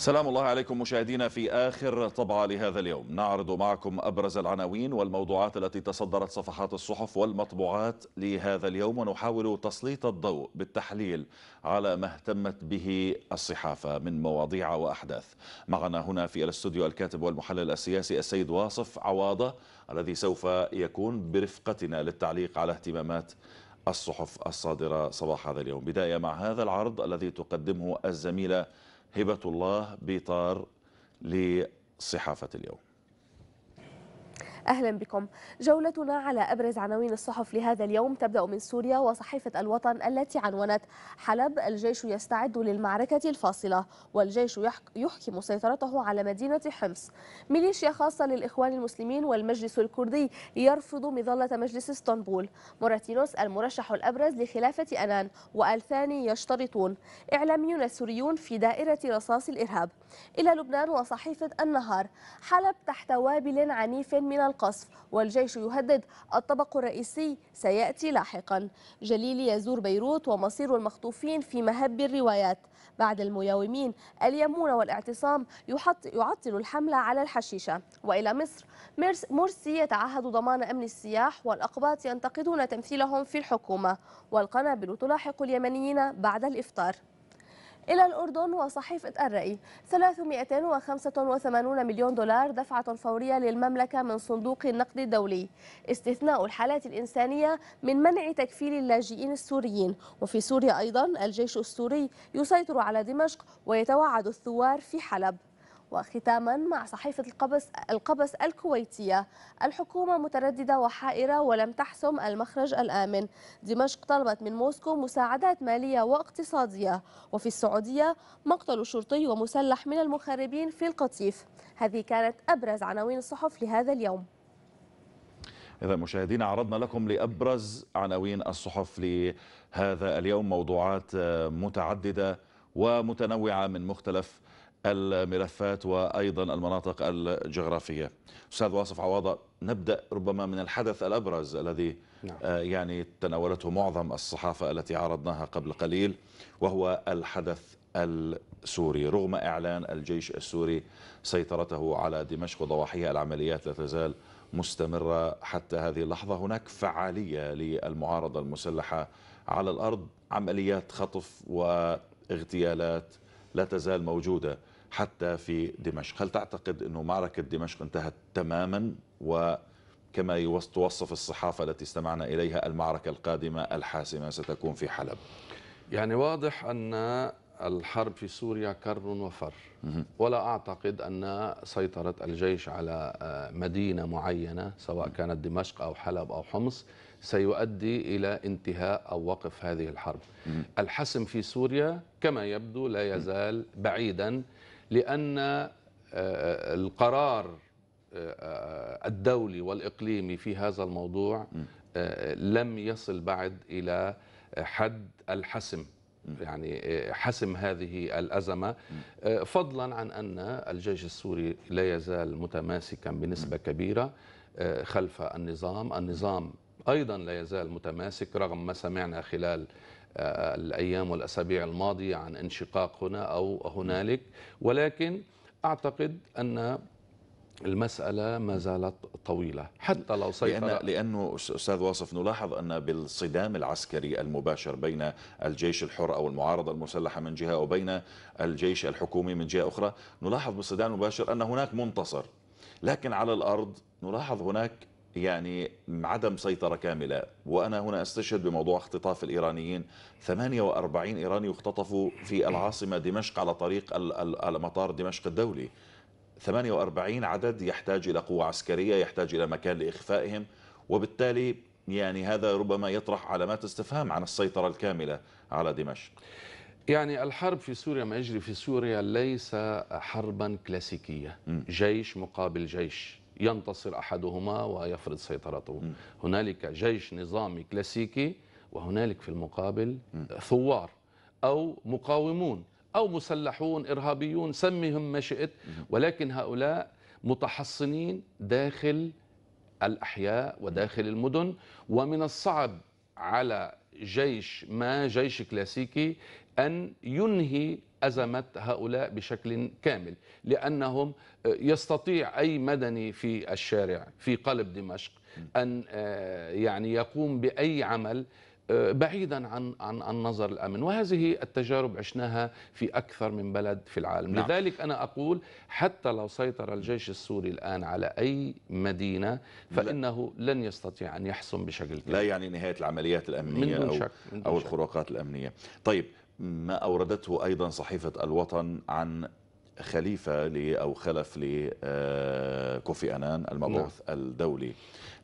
سلام الله عليكم مشاهدينا في آخر طبعة لهذا اليوم نعرض معكم أبرز العناوين والموضوعات التي تصدرت صفحات الصحف والمطبوعات لهذا اليوم ونحاول تسليط الضوء بالتحليل على ما اهتمت به الصحافة من مواضيع وأحداث معنا هنا في الاستوديو الكاتب والمحلل السياسي السيد واصف عواضة الذي سوف يكون برفقتنا للتعليق على اهتمامات الصحف الصادرة صباح هذا اليوم بداية مع هذا العرض الذي تقدمه الزميلة هبة الله بيطار لصحافة اليوم أهلا بكم جولتنا على أبرز عناوين الصحف لهذا اليوم تبدأ من سوريا وصحيفة الوطن التي عنونت حلب الجيش يستعد للمعركة الفاصلة والجيش يحكم سيطرته على مدينة حمص ميليشيا خاصة للإخوان المسلمين والمجلس الكردي يرفض مظلة مجلس اسطنبول موراتينوس المرشح الأبرز لخلافة أنان والثاني يشترطون إعلاميون سوريون في دائرة رصاص الإرهاب إلى لبنان وصحيفة النهار حلب تحت وابل عنيف من القصف والجيش يهدد الطبق الرئيسي سيأتي لاحقا جليلي يزور بيروت ومصير المخطوفين في مهب الروايات بعد المياومين اليمون والاعتصام يحط يعطل الحملة على الحشيشة وإلى مصر مرسي يتعهد ضمان أمن السياح والأقباط ينتقدون تمثيلهم في الحكومة والقنابل تلاحق اليمنيين بعد الإفطار إلى الأردن وصحيفة الرأي 385 مليون دولار دفعة فورية للمملكة من صندوق النقد الدولي استثناء الحالات الإنسانية من منع تكفيل اللاجئين السوريين وفي سوريا أيضا الجيش السوري يسيطر على دمشق ويتوعد الثوار في حلب وختاما مع صحيفة القبس, القبس الكويتية الحكومة مترددة وحائرة ولم تحسم المخرج الآمن دمشق طلبت من موسكو مساعدات مالية واقتصادية وفي السعودية مقتل شرطي ومسلح من المخربين في القطيف هذه كانت أبرز عناوين الصحف لهذا اليوم إذا مشاهدينا عرضنا لكم لأبرز عناوين الصحف لهذا اليوم موضوعات متعددة ومتنوعة من مختلف الملفات وأيضا المناطق الجغرافية أستاذ واصف عواضة نبدأ ربما من الحدث الأبرز الذي نعم. آه، يعني تناولته معظم الصحافة التي عرضناها قبل قليل وهو الحدث السوري رغم إعلان الجيش السوري سيطرته على دمشق وضواحيها العمليات لا تزال مستمرة حتى هذه اللحظة هناك فعالية للمعارضة المسلحة على الأرض عمليات خطف واغتيالات لا تزال موجودة حتى في دمشق هل تعتقد أن معركة دمشق انتهت تماما وكما توصف الصحافة التي استمعنا إليها المعركة القادمة الحاسمة ستكون في حلب يعني واضح أن الحرب في سوريا كر وفر ولا أعتقد أن سيطرة الجيش على آه، مدينة معينة سواء كانت دمشق أو حلب أو حمص سيؤدي إلى انتهاء أو وقف هذه الحرب الحسم في سوريا كما يبدو لا يزال بعيدا لأن آه، آه، القرار آه، الدولي والإقليمي في هذا الموضوع لم يصل بعد إلى حد الحسم يعني حسم هذه الأزمة فضلا عن أن الجيش السوري لا يزال متماسكا بنسبة كبيرة خلف النظام النظام أيضا لا يزال متماسك رغم ما سمعنا خلال الأيام والأسابيع الماضية عن انشقاق هنا أو هنالك ولكن أعتقد أن المسألة ما زالت طويلة حتى لو سيطر لأن لأنه أستاذ واصف نلاحظ أن بالصدام العسكري المباشر بين الجيش الحر أو المعارضة المسلحة من جهة وبين الجيش الحكومي من جهة أخرى نلاحظ بالصدام المباشر أن هناك منتصر لكن على الأرض نلاحظ هناك يعني عدم سيطرة كاملة وأنا هنا أستشهد بموضوع اختطاف الإيرانيين 48 إيراني اختطفوا في العاصمة دمشق على طريق المطار دمشق الدولي 48 عدد يحتاج إلى قوة عسكرية يحتاج إلى مكان لإخفائهم وبالتالي يعني هذا ربما يطرح علامات استفهام عن السيطرة الكاملة على دمشق يعني الحرب في سوريا ما يجري في سوريا ليس حربا كلاسيكية م. جيش مقابل جيش ينتصر أحدهما ويفرض سيطرته هنالك جيش نظامي كلاسيكي وهنالك في المقابل ثوار أو مقاومون أو مسلحون إرهابيون سميهم ما شئت ولكن هؤلاء متحصنين داخل الأحياء وداخل المدن ومن الصعب على جيش ما جيش كلاسيكي أن ينهي أزمة هؤلاء بشكل كامل لأنهم آه، يستطيع أي مدني في الشارع في قلب دمشق أن آه، يعني يقوم بأي عمل آه، بعيدا عن عن النظر الامن وهذه التجارب عشناها في اكثر من بلد في العالم نعم. لذلك انا اقول حتى لو سيطر الجيش السوري الان على اي مدينه فانه لا. لن يستطيع ان يحسم بشكل كامل لا يعني نهايه العمليات الامنيه من دون شك. من دون او شك. او الخروقات الامنيه طيب ما أوردته أيضا صحيفة الوطن عن خليفة لي أو خلف لكوفي آه، أنان المبعوث نعم. الدولي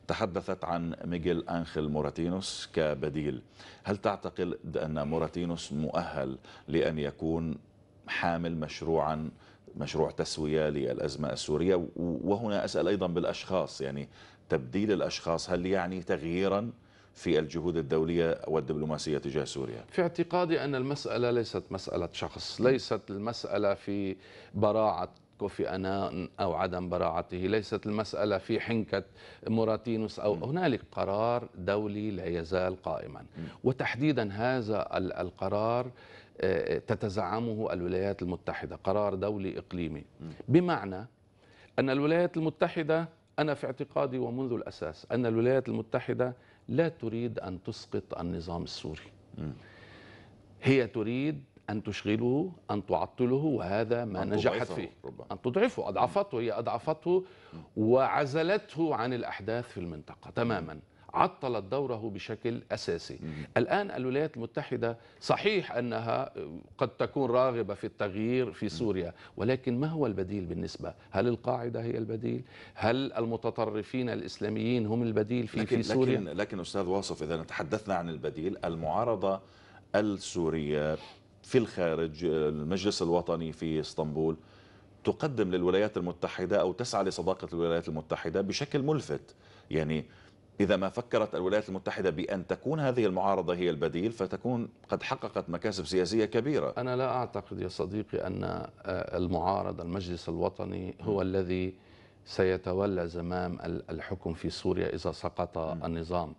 تحدثت عن ميغيل أنخل موراتينوس كبديل هل تعتقد أن موراتينوس مؤهل لأن يكون حامل مشروعا مشروع تسوية للأزمة السورية وهنا أسأل أيضا بالأشخاص يعني تبديل الأشخاص هل يعني تغييرا في الجهود الدولية والدبلوماسية تجاه سوريا في اعتقادي أن المسألة ليست مسألة شخص ليست المسألة في براعة كوفي أنان أو عدم براعته ليست المسألة في حنكة موراتينوس أو هنالك قرار دولي لا يزال قائما وتحديدا هذا القرار آه، تتزعمه الولايات المتحدة قرار دولي إقليمي بمعنى أن الولايات المتحدة أنا في اعتقادي ومنذ الأساس أن الولايات المتحدة لا تريد أن تسقط النظام السوري هي تريد أن تشغله أن تعطله وهذا ما نجحت فيه ربما. أن تضعفه أضعفته هي أضعفته وعزلته عن الأحداث في المنطقة تماما عطلت دوره بشكل أساسي الآن الولايات المتحدة صحيح أنها قد تكون راغبة في التغيير في سوريا ولكن ما هو البديل بالنسبة هل القاعدة هي البديل هل المتطرفين الإسلاميين هم البديل في, لكن في سوريا لكن, لكن أستاذ واصف إذا تحدثنا عن البديل المعارضة السورية في الخارج المجلس الوطني في اسطنبول تقدم للولايات المتحدة أو تسعى لصداقة الولايات المتحدة بشكل ملفت يعني إذا ما فكرت الولايات المتحدة بأن تكون هذه المعارضة هي البديل فتكون قد حققت مكاسب سياسية كبيرة أنا لا أعتقد يا صديقي أن آه، المعارضة المجلس الوطني هو م. الذي سيتولى زمام الحكم في سوريا إذا سقط م. النظام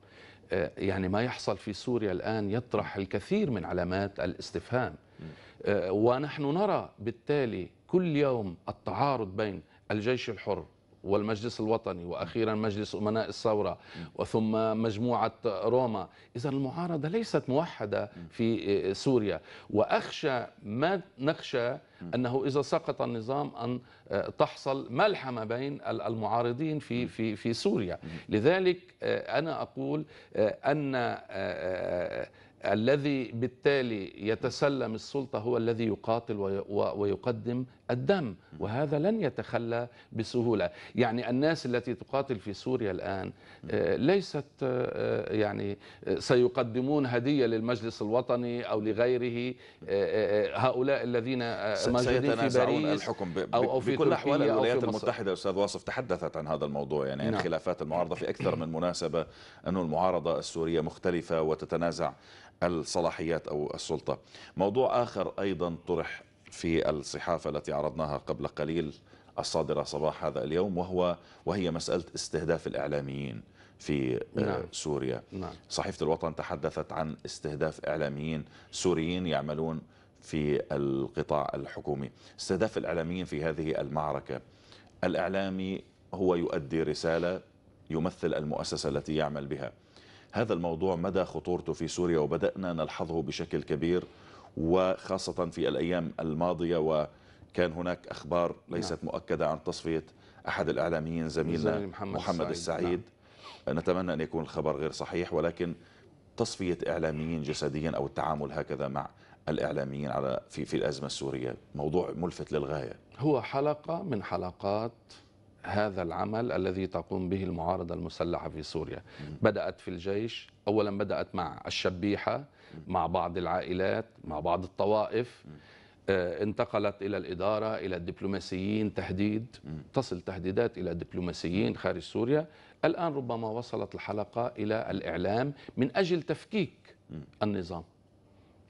آه، يعني ما يحصل في سوريا الآن يطرح الكثير من علامات الاستفهام م. آه، ونحن نرى بالتالي كل يوم التعارض بين الجيش الحر والمجلس الوطني واخيرا مجلس امناء الثوره وثم مجموعه روما اذا المعارضه ليست موحده في سوريا واخشى ما نخشى انه اذا سقط النظام ان آه، تحصل ملحمه بين المعارضين في في في سوريا لذلك آه، انا اقول آه، ان الذي بالتالي يتسلم السلطة هو الذي يقاتل ويقدم الدم وهذا لن يتخلى بسهولة يعني الناس التي تقاتل في سوريا الآن آه، ليست آه، آه، يعني سيقدمون هدية للمجلس الوطني أو لغيره هؤلاء الذين سيتنازعون في باريس الحكم أو, في بكل أحوال الولايات المتحدة أستاذ واصف تحدثت عن هذا الموضوع يعني نعم. خلافات المعارضة في أكثر من مناسبة انه المعارضة السورية مختلفة وتتنازع الصلاحيات أو السلطة موضوع آخر أيضا طرح في الصحافة التي عرضناها قبل قليل الصادرة صباح هذا اليوم وهو وهي مسألة استهداف الإعلاميين في آه، نعم. سوريا نعم. صحيفة الوطن تحدثت عن استهداف إعلاميين سوريين يعملون في القطاع الحكومي استهداف الإعلاميين في هذه المعركة الإعلامي هو يؤدي رسالة يمثل المؤسسة التي يعمل بها هذا الموضوع مدى خطورته في سوريا وبدأنا نلحظه بشكل كبير وخاصة في الأيام الماضية وكان هناك أخبار ليست نعم. مؤكدة عن تصفية أحد الإعلاميين زميلنا محمد, محمد السعيد, السعيد. نعم. نتمنى أن يكون الخبر غير صحيح ولكن تصفية إعلاميين جسديا أو التعامل هكذا مع الإعلاميين على في, في الأزمة السورية موضوع ملفت للغاية هو حلقة من حلقات هذا العمل الذي تقوم به المعارضة المسلحة في سوريا بدأت في الجيش أولا بدأت مع الشبيحة مع بعض العائلات مع بعض الطوائف آه، انتقلت إلى الإدارة إلى الدبلوماسيين تهديد تصل تهديدات إلى الدبلوماسيين خارج سوريا الآن ربما وصلت الحلقة إلى الإعلام من أجل تفكيك النظام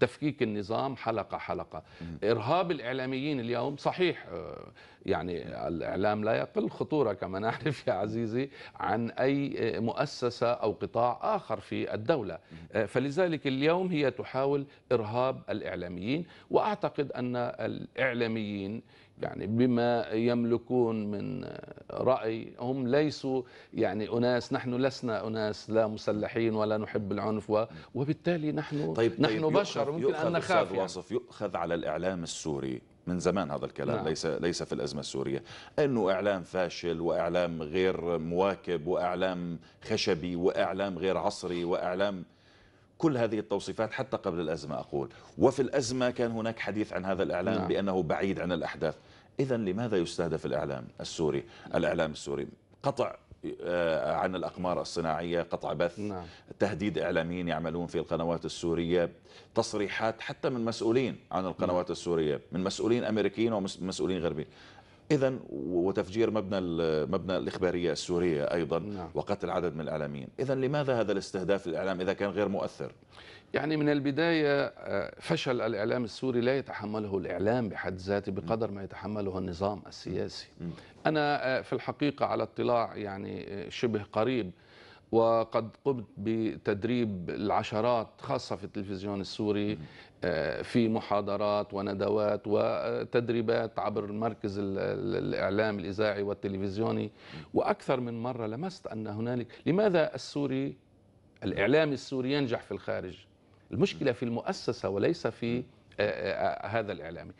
تفكيك النظام حلقة حلقة إرهاب الإعلاميين اليوم صحيح آه، يعني الإعلام لا يقل خطورة كما نعرف يا عزيزي عن أي آه، مؤسسة أو قطاع آخر في الدولة آه، فلذلك اليوم هي تحاول إرهاب الإعلاميين وأعتقد أن الإعلاميين يعني بما يملكون من رأي هم ليسوا يعني أناس نحن لسنا أناس لا مسلحين ولا نحب العنف وبالتالي نحن طيب, طيب، نحن طيب بشر ممكن أن نخاف يعني. يؤخذ على الإعلام السوري من زمان هذا الكلام نعم. ليس ليس في الازمه السوريه انه اعلام فاشل واعلام غير مواكب واعلام خشبي واعلام غير عصري واعلام كل هذه التوصيفات حتى قبل الأزمة أقول وفي الأزمة كان هناك حديث عن هذا الإعلام نعم. بأنه بعيد عن الأحداث إذا لماذا يستهدف الإعلام السوري الإعلام السوري قطع آه، عن الأقمار الصناعية قطع بث نعم. تهديد إعلاميين يعملون في القنوات السورية تصريحات حتى من مسؤولين عن القنوات نعم. السورية من مسؤولين أمريكيين ومسؤولين غربيين اذا وتفجير مبنى مبنى الاخباريه السوريه ايضا نعم. وقتل عدد من الاعلاميين اذا لماذا هذا الاستهداف للاعلام اذا كان غير مؤثر يعني من البدايه آه، فشل الاعلام السوري لا يتحمله الاعلام بحد ذاته بقدر ما يتحمله النظام السياسي انا آه، في الحقيقه على اطلاع يعني آه، شبه قريب وقد قمت بتدريب العشرات خاصة في التلفزيون السوري آه، في محاضرات وندوات وتدريبات عبر مركز الإعلام الإذاعي والتلفزيوني وأكثر من مرة لمست أن هنالك لماذا السوري الإعلام السوري ينجح في الخارج المشكلة في المؤسسة وليس في آه، آه، هذا الإعلامي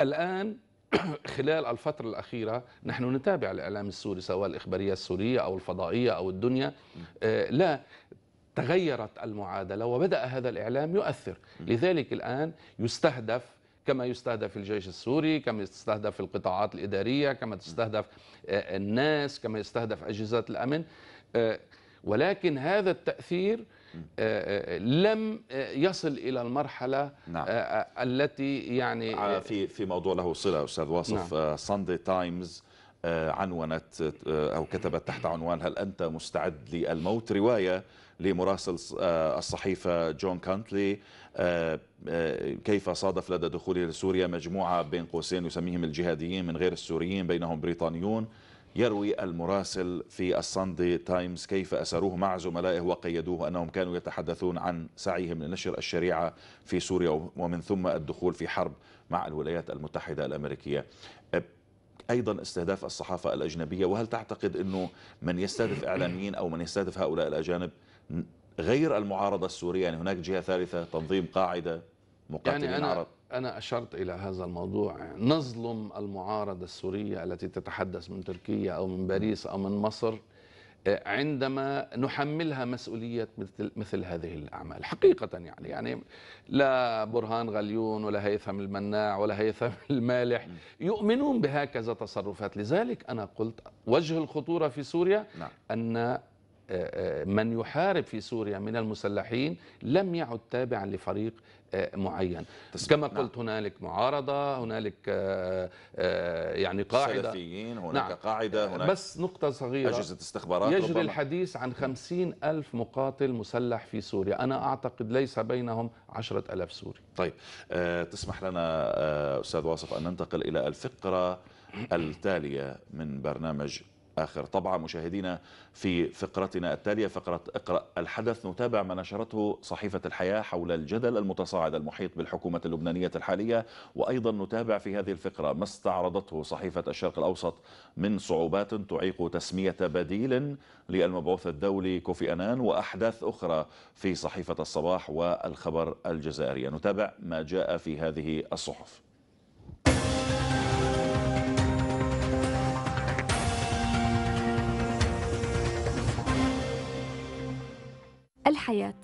الآن خلال الفترة الأخيرة نحن نتابع الإعلام السوري سواء الإخبارية السورية أو الفضائية أو الدنيا آه، لا تغيرت المعادلة وبدأ هذا الإعلام يؤثر لذلك الآن يستهدف كما يستهدف الجيش السوري كما يستهدف القطاعات الإدارية كما تستهدف آه، الناس كما يستهدف أجهزة الأمن آه، ولكن هذا التأثير آه، آه، لم آه، يصل الى المرحله نعم. التي يعني في في موضوع له صله استاذ واصف نعم. ساندي تايمز عنونت او كتبت تحت عنوان هل انت مستعد للموت روايه لمراسل الصحيفه جون كانتلي كيف صادف لدى دخوله لسوريا مجموعه بين قوسين يسميهم الجهاديين من غير السوريين بينهم بريطانيون يروي المراسل في الصندي تايمز كيف أسروه مع زملائه وقيدوه أنهم كانوا يتحدثون عن سعيهم لنشر الشريعة في سوريا ومن ثم الدخول في حرب مع الولايات المتحدة الأمريكية أيضا استهداف الصحافة الأجنبية وهل تعتقد أنه من يستهدف إعلاميين أو من يستهدف هؤلاء الأجانب غير المعارضة السورية يعني هناك جهة ثالثة تنظيم قاعدة مقاتلين يعني أنا عرب أنا أشرت إلى هذا الموضوع نظلم المعارضة السورية التي تتحدث من تركيا أو من باريس أو من مصر آه، عندما نحملها مسؤولية مثل, مثل هذه الأعمال حقيقة يعني يعني لا برهان غليون ولا هيثم المناع ولا هيثم المالح يؤمنون بهكذا تصرفات لذلك أنا قلت وجه الخطورة في سوريا نعم. أن آه، آه، من يحارب في سوريا من المسلحين لم يعد تابعا لفريق آه، معين كما قلت هنالك معارضة هنالك يعني قاعدة سلفيين هناك نعم. قاعدة هناك بس نقطة صغيرة أجهزة استخبارات يجري ربما. الحديث عن خمسين ألف مقاتل مسلح في سوريا أنا أعتقد ليس بينهم عشرة ألاف سوري طيب تسمح لنا أستاذ واصف أن ننتقل إلى الفقرة التالية من برنامج آخر طبعا مشاهدينا في فقرتنا التالية فقرة اقرأ الحدث نتابع ما نشرته صحيفة الحياة حول الجدل المتصاعد المحيط بالحكومة اللبنانية الحالية وأيضا نتابع في هذه الفقرة ما استعرضته صحيفة الشرق الأوسط من صعوبات تعيق تسمية بديل للمبعوث الدولي كوفي أنان وأحداث أخرى في صحيفة الصباح والخبر الجزائرية نتابع ما جاء في هذه الصحف الحياة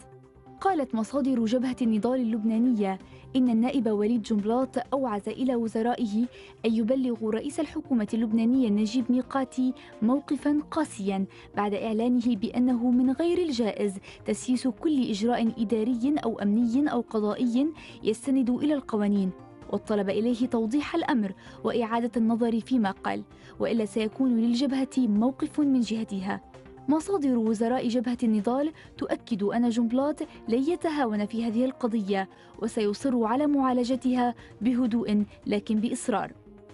قالت مصادر جبهة النضال اللبنانية إن النائب وليد جنبلاط أوعز إلى وزرائه أن يبلغوا رئيس الحكومة اللبنانية نجيب ميقاتي موقفا قاسيا بعد إعلانه بأنه من غير الجائز تسييس كل إجراء إداري أو أمني أو قضائي يستند إلى القوانين والطلب إليه توضيح الأمر وإعادة النظر فيما قال وإلا سيكون للجبهة موقف من جهتها مصادر وزراء جبهة النضال تؤكد أن جنبلاط لن يتهاون في هذه القضية وسيصر على معالجتها بهدوء لكن بإصرار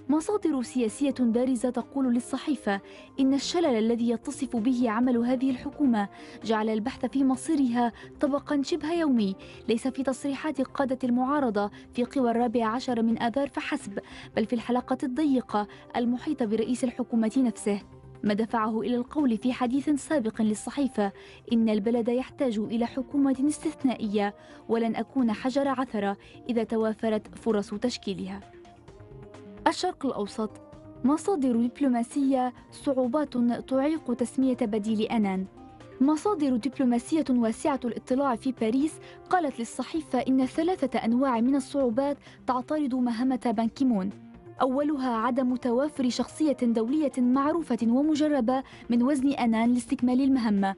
مصادر سياسية بارزة تقول للصحيفة إن الشلل الذي يتصف به عمل هذه الحكومة جعل البحث في مصيرها طبقا شبه يومي ليس في تصريحات قادة المعارضة في قوى الرابع عشر من آذار فحسب بل في الحلقة الضيقة المحيطة برئيس الحكومة نفسه ما دفعه إلى القول في حديث سابق للصحيفة إن البلد يحتاج إلى حكومة استثنائية ولن أكون حجر عثرة إذا توافرت فرص تشكيلها الشرق الأوسط مصادر دبلوماسية صعوبات تعيق تسمية بديل أنان مصادر دبلوماسية واسعة الاطلاع في باريس قالت للصحيفة إن ثلاثة أنواع من الصعوبات تعترض مهمة بانكيمون أولها عدم توافر شخصية دولية معروفة ومجربة من وزن أنان لاستكمال المهمة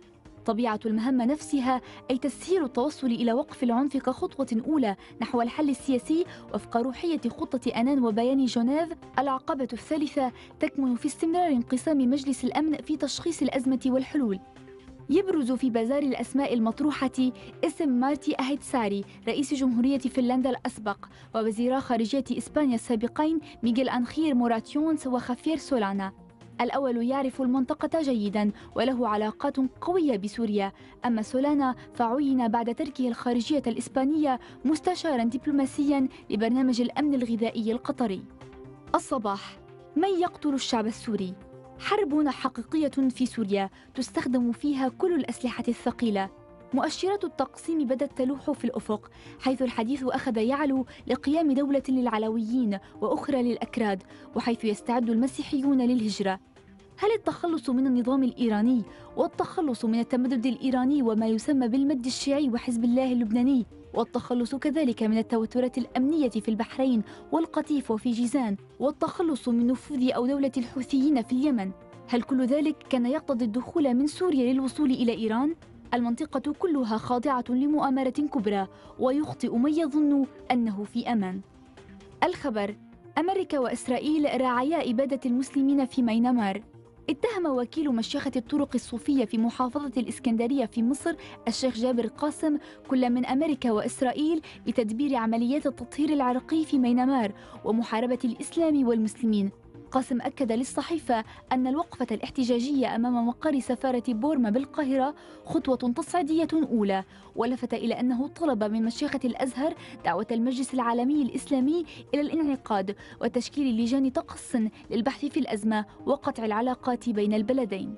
طبيعة المهمة نفسها أي تسهيل التوصل إلى وقف العنف كخطوة أولى نحو الحل السياسي وفق روحية خطة أنان وبيان جنيف العقبة الثالثة تكمن في استمرار انقسام مجلس الأمن في تشخيص الأزمة والحلول يبرز في بازار الأسماء المطروحة اسم مارتي أهيتساري رئيس جمهورية فنلندا الأسبق ووزيرا خارجية إسبانيا السابقين ميغيل أنخير موراتيونس وخافير سولانا الأول يعرف المنطقة جيدا وله علاقات قوية بسوريا أما سولانا فعين بعد تركه الخارجية الإسبانية مستشارا دبلوماسيا لبرنامج الأمن الغذائي القطري الصباح من يقتل الشعب السوري؟ حرب حقيقية في سوريا تستخدم فيها كل الأسلحة الثقيلة مؤشرات التقسيم بدت تلوح في الأفق حيث الحديث أخذ يعلو لقيام دولة للعلويين وأخرى للأكراد وحيث يستعد المسيحيون للهجرة هل التخلص من النظام الإيراني والتخلص من التمدد الإيراني وما يسمى بالمد الشيعي وحزب الله اللبناني والتخلص كذلك من التوترات الأمنية في البحرين والقطيف وفي جيزان والتخلص من نفوذ أو دولة الحوثيين في اليمن هل كل ذلك كان يقتضي الدخول من سوريا للوصول إلى إيران؟ المنطقة كلها خاضعة لمؤامرة كبرى ويخطئ من يظن أنه في أمان الخبر أمريكا وإسرائيل راعيا إبادة المسلمين في مينمار اتهم وكيل مشيخة الطرق الصوفية في محافظة الإسكندرية في مصر الشيخ جابر قاسم كل من أمريكا وإسرائيل بتدبير عمليات التطهير العرقي في مينمار ومحاربة الإسلام والمسلمين قاسم أكد للصحيفة أن الوقفة الاحتجاجية أمام مقر سفارة بورما بالقاهرة خطوة تصعيدية أولى ولفت إلى أنه طلب من مشيخة الأزهر دعوة المجلس العالمي الإسلامي إلى الانعقاد وتشكيل لجان تقص للبحث في الأزمة وقطع العلاقات بين البلدين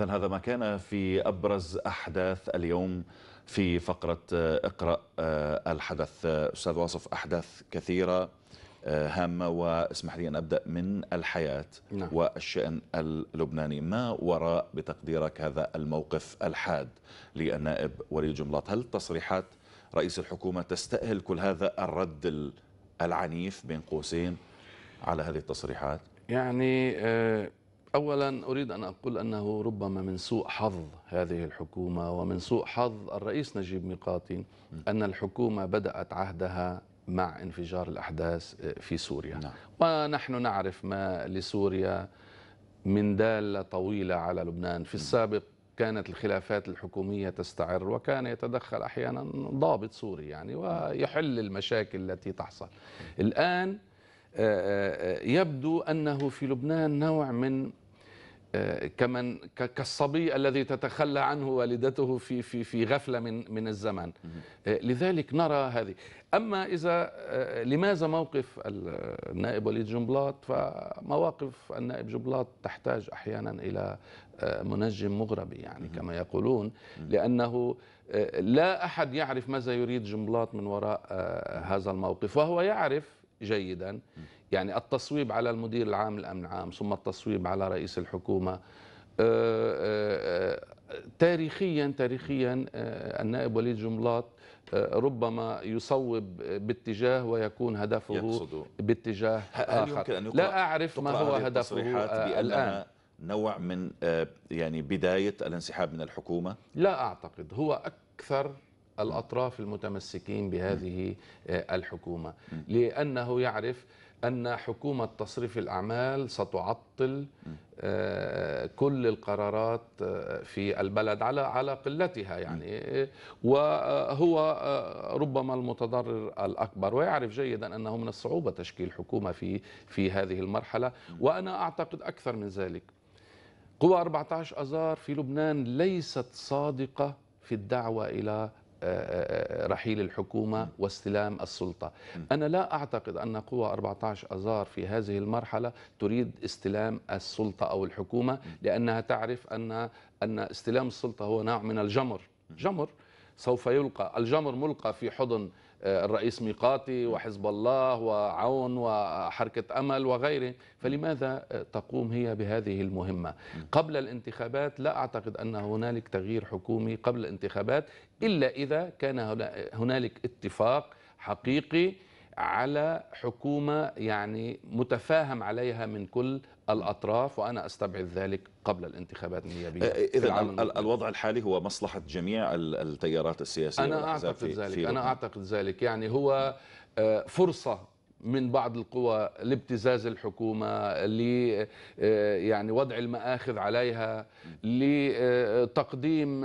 إذا هذا ما كان في أبرز أحداث اليوم في فقرة آه، اقرأ آه، الحدث أستاذ واصف أحداث كثيرة آه، هامة واسمح لي أن أبدأ من الحياة نعم. والشأن اللبناني ما وراء بتقديرك هذا الموقف الحاد للنائب ولي جملات هل تصريحات رئيس الحكومة تستأهل كل هذا الرد العنيف بين قوسين على هذه التصريحات يعني آه أولا أريد أن أقول أنه ربما من سوء حظ هذه الحكومة ومن سوء حظ الرئيس نجيب ميقاتي أن الحكومة بدأت عهدها مع انفجار الأحداث في سوريا نعم. ونحن نعرف ما لسوريا من دالة طويلة على لبنان في السابق كانت الخلافات الحكومية تستعر وكان يتدخل أحيانا ضابط سوري يعني ويحل المشاكل التي تحصل الآن آه، آه، آه، يبدو أنه في لبنان نوع من آه، كمن كالصبي الذي تتخلى عنه والدته في في في غفله من من الزمن آه، لذلك نرى هذه اما اذا آه، لماذا موقف النائب وليد جنبلاط فمواقف النائب جنبلاط تحتاج احيانا الى منجم مغربي يعني كما يقولون لانه لا احد يعرف ماذا يريد جنبلاط من وراء هذا الموقف وهو يعرف جيدا يعني التصويب على المدير العام الأمن العام ثم التصويب على رئيس الحكومة أه، أه، أه، تاريخيا تاريخيا النائب وليد جملاط ربما يصوب باتجاه ويكون هدفه باتجاه آخر أن لا أعرف ما هو هدفه الآن نوع من يعني بداية الانسحاب من الحكومة لا أعتقد هو أكثر الأطراف المتمسكين بهذه الحكومة لأنه يعرف أن حكومة تصريف الأعمال ستعطل آه، كل القرارات آه، في البلد على على قلتها يعني وهو آه، ربما المتضرر الأكبر ويعرف جيدا أنه من الصعوبة تشكيل حكومة في في هذه المرحلة وأنا أعتقد أكثر من ذلك قوى 14 أزار في لبنان ليست صادقة في الدعوة إلى رحيل الحكومة واستلام السلطة أنا لا أعتقد أن قوى 14 أذار في هذه المرحلة تريد استلام السلطة أو الحكومة لأنها تعرف أن أن استلام السلطة هو نوع من الجمر جمر سوف يلقى الجمر ملقى في حضن آه، الرئيس ميقاتي وحزب الله وعون وحركة أمل وغيره فلماذا آه، تقوم هي بهذه المهمة قبل الانتخابات لا أعتقد أن هنالك تغيير حكومي قبل الانتخابات إلا إذا كان هنالك اتفاق حقيقي على حكومة يعني متفاهم عليها من كل الأطراف وأنا أستبعد ذلك قبل الانتخابات النيابيه آه، اذا الوضع الحالي هو مصلحه جميع التيارات السياسيه انا اعتقد في ذلك في انا اعتقد ذلك يعني هو آه، فرصه من بعض القوى لابتزاز الحكومه ل آه، يعني وضع المآخذ عليها لتقديم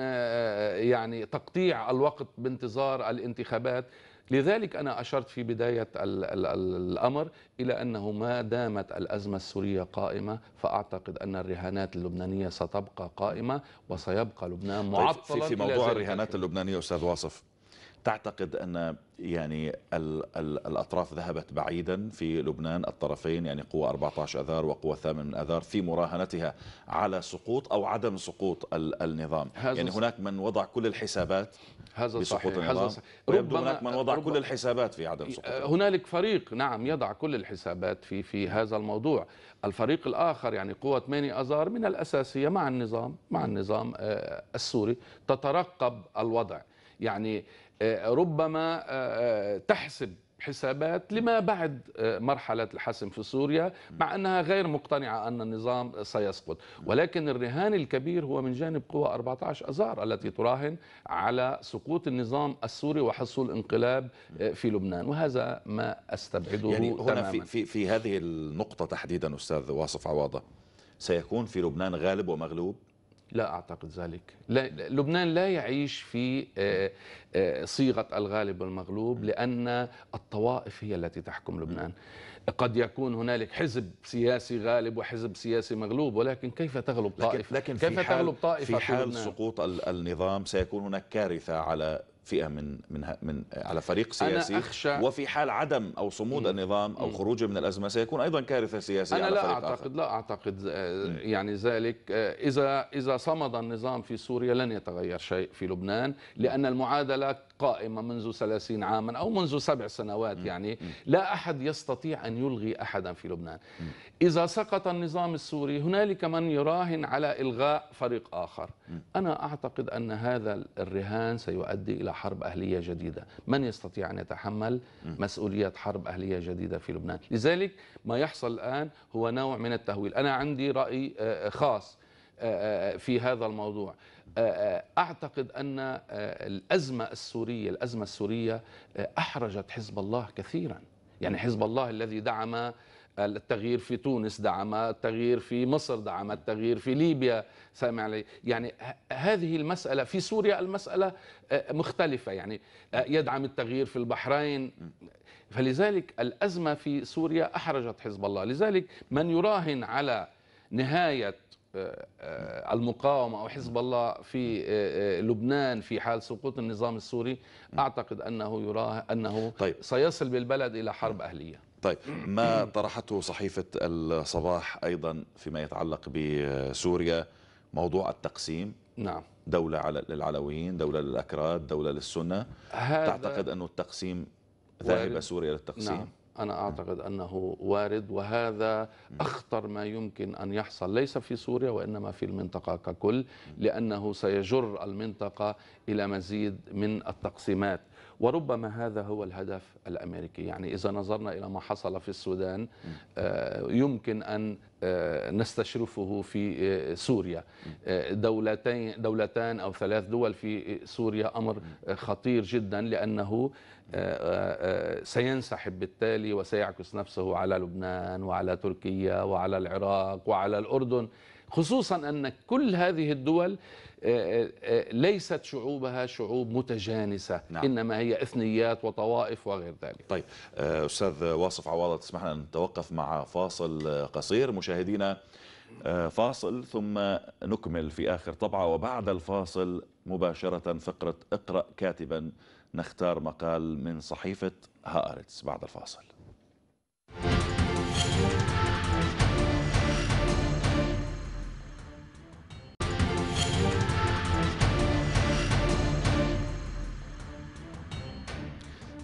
يعني تقطيع الوقت بانتظار الانتخابات لذلك أنا أشرت في بداية الأمر إلى أنه ما دامت الأزمة السورية قائمة فأعتقد أن الرهانات اللبنانية ستبقى قائمة وسيبقى لبنان طيب، معطلا في, في موضوع الرهانات اللبنانية أستاذ واصف تعتقد أن يعني الأطراف ذهبت بعيدا في لبنان الطرفين يعني قوة 14 أذار وقوة 8 من أذار في مراهنتها على سقوط أو عدم سقوط النظام هذا يعني هناك من وضع كل الحسابات هذا بسقوط صحيح. النظام هذا صحيح. ويبدو هناك من وضع كل الحسابات في عدم سقوط هنالك فريق نعم يضع كل الحسابات في في هذا الموضوع الفريق الآخر يعني قوة 8 أذار من الأساسية مع النظام مع النظام آه، السوري تترقب الوضع يعني آه، ربما آه، آه، تحسب حسابات لما بعد مرحلة الحسم في سوريا مع أنها غير مقتنعة أن النظام سيسقط ولكن الرهان الكبير هو من جانب قوى 14 أزار التي تراهن على سقوط النظام السوري وحصول انقلاب في لبنان وهذا ما أستبعده يعني هنا تماما في, في, في هذه النقطة تحديدا أستاذ واصف عواضة سيكون في لبنان غالب ومغلوب لا أعتقد ذلك لا لبنان لا يعيش في آه، آه، صيغة الغالب والمغلوب لأن الطوائف هي التي تحكم لبنان قد يكون هنالك حزب سياسي غالب وحزب سياسي مغلوب ولكن كيف تغلب طائفة لكن, لكن كيف في حال تغلب طائفة في حال سقوط النظام سيكون هناك كارثة على فئه من من من على فريق سياسي أنا أخشى وفي حال عدم او صمود النظام او خروجه من الازمه سيكون ايضا كارثه سياسيه أنا على لا فريق اعتقد آخر. لا اعتقد يعني ذلك آه، اذا اذا صمد النظام في سوريا لن يتغير شيء في لبنان لان المعادله قائمه منذ 30 عاما او منذ سبع سنوات يعني لا احد يستطيع ان يلغي احدا في لبنان إذا سقط النظام السوري هنالك من يراهن على إلغاء فريق آخر أنا أعتقد أن هذا الرهان سيؤدي إلى حرب أهلية جديدة من يستطيع أن يتحمل مسؤولية حرب أهلية جديدة في لبنان لذلك ما يحصل الآن هو نوع من التهويل أنا عندي رأي آه، آه، خاص آه، في هذا الموضوع أعتقد أن الأزمة السورية الأزمة السورية أحرجت حزب الله كثيرا يعني حزب الله الذي دعم التغيير في تونس دعم التغيير في مصر دعم التغيير في ليبيا سامع علي يعني هذه المسألة في سوريا المسألة آه، مختلفة يعني آه، يدعم التغيير في البحرين فلذلك الأزمة في سوريا أحرجت حزب الله لذلك من يراهن على نهاية آه، المقاومة أو حزب الله في لبنان في حال سقوط النظام السوري أعتقد أنه يراه أنه طيب. سيصل بالبلد إلى حرب أهلية طيب ما طرحته صحيفة الصباح أيضا فيما يتعلق بسوريا موضوع التقسيم نعم دولة على للعلويين دولة للأكراد دولة للسنة تعتقد أن التقسيم ذاهب سوريا للتقسيم نعم. أنا أعتقد أنه وارد وهذا أخطر ما يمكن أن يحصل ليس في سوريا وإنما في المنطقة ككل لأنه سيجر المنطقة إلى مزيد من التقسيمات وربما هذا هو الهدف الأمريكي يعني إذا نظرنا إلى ما حصل في السودان آه، يمكن أن آه، نستشرفه في آه، سوريا دولتين دولتان أو ثلاث دول في سوريا أمر خطير جدا لأنه سينسحب بالتالي وسيعكس نفسه على لبنان وعلى تركيا وعلى العراق وعلى الأردن خصوصا أن كل هذه الدول آه، آه، آه، ليست شعوبها شعوب متجانسة نعم. إنما هي إثنيات وطوائف وغير ذلك طيب أستاذ واصف عواضة تسمحنا نتوقف مع فاصل قصير مشاهدينا فاصل ثم نكمل في آخر طبعة وبعد الفاصل مباشرة فقرة اقرأ كاتبا نختار مقال من صحيفة هارتس بعد الفاصل